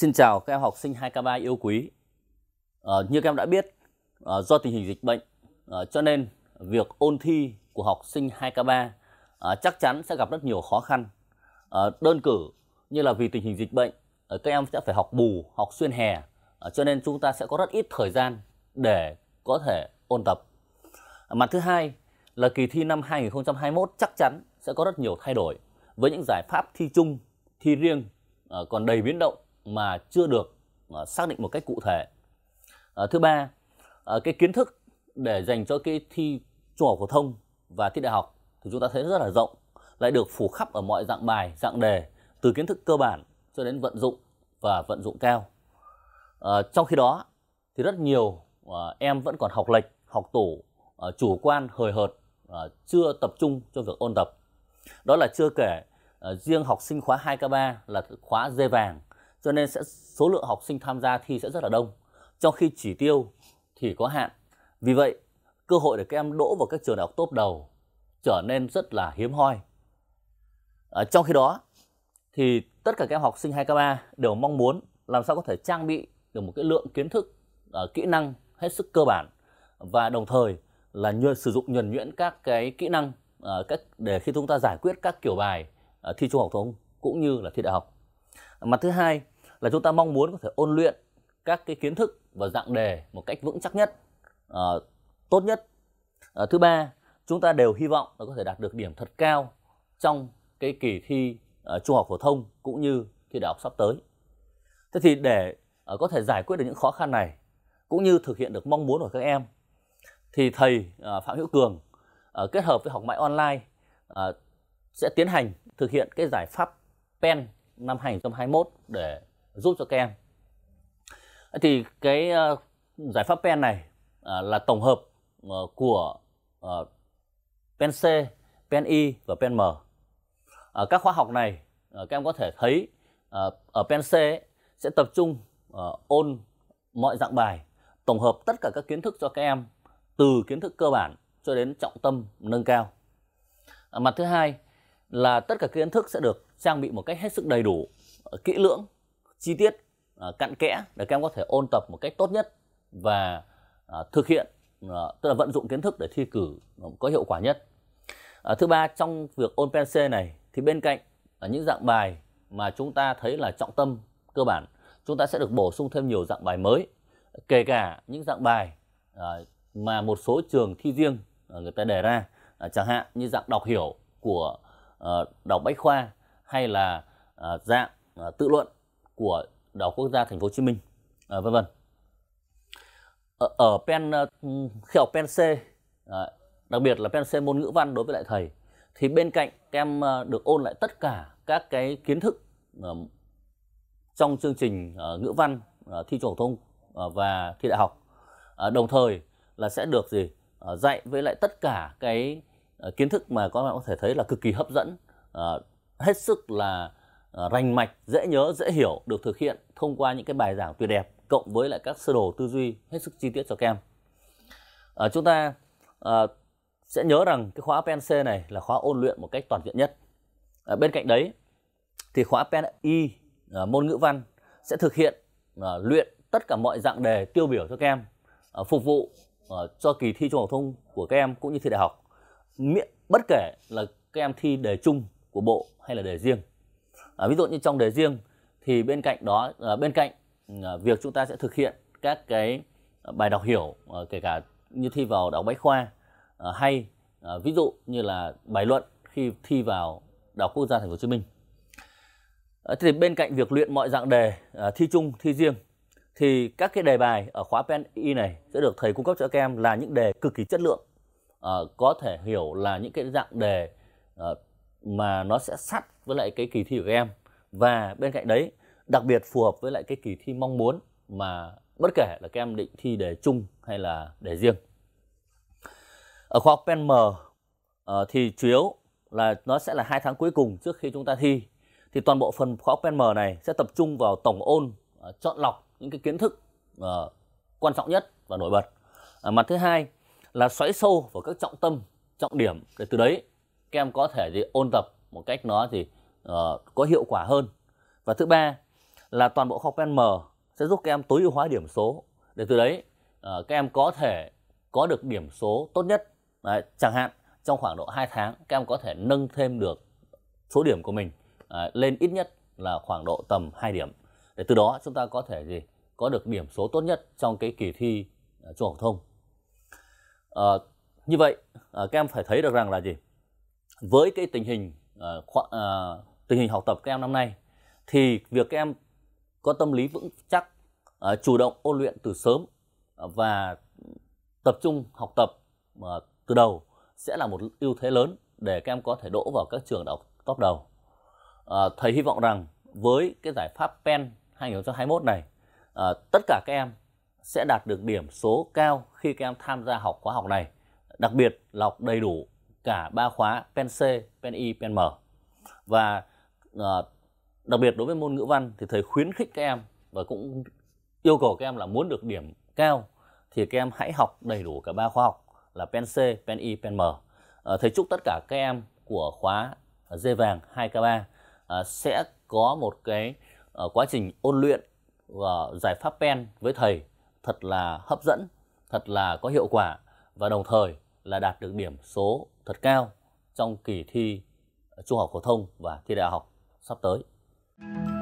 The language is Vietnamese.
Xin chào các em học sinh 2K3 yêu quý. À, như các em đã biết, à, do tình hình dịch bệnh, à, cho nên việc ôn thi của học sinh 2K3 à, chắc chắn sẽ gặp rất nhiều khó khăn. À, đơn cử như là vì tình hình dịch bệnh, à, các em sẽ phải học bù, học xuyên hè, à, cho nên chúng ta sẽ có rất ít thời gian để có thể ôn tập. À, mặt thứ hai là kỳ thi năm 2021 chắc chắn sẽ có rất nhiều thay đổi với những giải pháp thi chung, thi riêng à, còn đầy biến động mà chưa được ờ, xác định một cách cụ thể ờ, thứ ba ờ, cái kiến thức để dành cho cái thi trung học phổ thông và thi đại học thì chúng ta thấy rất là rộng lại được phủ khắp ở mọi dạng bài dạng đề từ kiến thức cơ bản cho đến vận dụng và vận dụng cao trong khi đó thì rất nhiều em vẫn còn học lệch học tủ chủ quan hời hợt chưa tập trung cho việc ôn tập đó là chưa kể riêng học sinh khóa 2K3 là khóa dê vàng cho nên sẽ số lượng học sinh tham gia thi sẽ rất là đông trong khi chỉ tiêu thì có hạn vì vậy cơ hội để các em đỗ vào các trường đại học top đầu trở nên rất là hiếm hoi à, trong khi đó thì tất cả các em học sinh 2K3 đều mong muốn làm sao có thể trang bị được một cái lượng kiến thức uh, kỹ năng hết sức cơ bản và đồng thời là nhuận, sử dụng nhuần nhuyễn các cái kỹ năng uh, ờ, các để khi chúng ta giải quyết các kiểu bài uh, thi trung học thông cũng như là thi đại học mặt thứ hai là chúng ta mong muốn có thể ôn luyện các cái kiến thức và dạng đề một cách vững chắc nhất à, tốt nhất à, thứ ba chúng ta đều hy vọng là có thể đạt được điểm thật cao trong cái kỳ thi uh, trung học phổ thông cũng như thi đại học sắp tới thế thì để uh, có thể giải quyết được những khó khăn này cũng như thực hiện được mong muốn của các em thì thầy uh, phạm hữu cường uh, kết hợp với học mãi online uh, sẽ tiến hành thực hiện cái giải pháp pen năm 2021 để giúp cho các em thì cái uh, giải pháp pen này uh, là tổng hợp uh, của uh, pen C, pen I và pen M. Uh, các khóa học này uh, các em có thể thấy uh, ở pen C ấy, sẽ tập trung uh, ôn mọi dạng bài, tổng hợp tất cả các kiến thức cho các em từ kiến thức cơ bản cho đến trọng tâm nâng cao. Uh, mặt thứ hai là tất cả kiến thức sẽ được trang bị một cách hết sức đầy đủ, uh, kỹ lưỡng chi tiết uh, cặn kẽ để các em có thể ôn tập một cách tốt nhất và uh, thực hiện uh, tức là vận dụng kiến thức để thi cử có hiệu quả nhất uh, thứ ba trong việc ôn PNC này thì bên cạnh uh, những dạng bài mà chúng ta thấy là trọng tâm cơ bản chúng ta sẽ được bổ sung thêm nhiều dạng bài mới kể cả những dạng bài uh, mà một số trường thi riêng uh, người ta đề ra uh, chẳng hạn như dạng đọc hiểu của uh, đọc bách khoa hay là uh, dạng uh, tự luận của Đại học Quốc gia Thành phố Hồ Chí Minh, à, vân vân. Ở, ở pen ờ, khi học pen C, à, đặc biệt là pen C môn ngữ văn đối với lại thầy, thì bên cạnh các em ờ, được ôn lại tất cả các cái kiến thức ờ, trong chương trình ngữ văn thi trung học thông và thi đại học, đồng thời là sẽ được gì dạy với lại tất cả cái kiến thức mà các bạn có thể thấy là cực kỳ hấp dẫn, hết sức là Ờ, rành mạch, dễ nhớ, dễ hiểu được thực hiện thông qua những cái bài giảng tuyệt đẹp cộng với lại các sơ đồ tư duy hết sức chi tiết cho các em. À, chúng ta à, sẽ nhớ rằng cái khóa PNC này là khóa ôn luyện một cách toàn diện nhất. À, bên cạnh đấy thì khóa PNI à, môn ngữ văn sẽ thực hiện à, luyện tất cả mọi dạng đề tiêu biểu cho các em à, phục vụ à, cho kỳ thi trung học thông của các em cũng như thi đại học. miễn Bất kể là các em thi đề chung của bộ hay là đề riêng à, ví dụ như trong đề riêng thì bên cạnh đó à, bên cạnh à, việc chúng ta sẽ thực hiện các cái bài đọc hiểu à, kể cả như thi vào đọc bách khoa à, hay à, ví dụ như là bài luận khi thi vào đại quốc gia thành phố hồ chí minh à, thì bên cạnh việc luyện mọi dạng đề à, thi chung thi riêng thì các cái đề bài ở khóa pen y này sẽ được thầy cung cấp cho các em là những đề cực kỳ chất lượng à, có thể hiểu là những cái dạng đề à, mà nó sẽ sát với lại cái kỳ thi của em và bên cạnh đấy đặc biệt phù hợp với lại cái kỳ thi mong muốn mà bất kể là các em định thi đề chung hay là đề riêng ở khoa học PNM uh, ờ, thì chủ yếu là nó sẽ là hai tháng cuối cùng trước khi chúng ta thi thì toàn bộ phần khoa khóa PNM này sẽ tập trung vào tổng ôn ờ, chọn lọc những cái kiến thức ờ, quan trọng nhất và nổi bật mặt thứ hai là xoáy sâu vào các trọng tâm trọng điểm để từ đấy các em có thể thì ôn tập một cách nó thì uh, có hiệu quả hơn và thứ ba là toàn bộ khoa học m sẽ giúp các em tối ưu hóa điểm số để từ đấy uh, các em có thể có được điểm số tốt nhất đấy, chẳng hạn trong khoảng độ 2 tháng các em có thể nâng thêm được số điểm của mình uh, lên ít nhất là khoảng độ tầm 2 điểm để từ đó chúng ta có thể gì có được điểm số tốt nhất trong cái kỳ thi uh, trung học thông uh, như vậy uh, các em phải thấy được rằng là gì với cái tình hình uh, khoa, uh, tình hình học tập các em năm nay thì việc các em có tâm lý vững chắc uh, chủ động ôn luyện từ sớm uh, và tập trung học tập uh, từ đầu sẽ là một ưu thế lớn để các em có thể đỗ vào các trường đại học top đầu uh, thầy hy vọng rằng với cái giải pháp PEN 2021 này uh, tất cả các em sẽ đạt được điểm số cao khi các em tham gia học khóa học này đặc biệt là học đầy đủ cả ba khóa Pen C, Pen I, Pen M. Và ờ, đặc biệt đối với môn ngữ văn thì thầy khuyến khích các em và cũng yêu cầu các em là muốn được điểm cao thì các em hãy học đầy đủ cả ba khóa học là Pen C, Pen I, Pen M. À, thầy chúc tất cả các em của khóa ờ, dê vàng 2K3 à, sẽ có một cái à, quá trình ôn luyện và giải pháp pen với thầy thật là hấp dẫn, thật là có hiệu quả và đồng thời là đạt được điểm số thật cao trong kỳ thi trung học phổ thông và thi đại học sắp tới.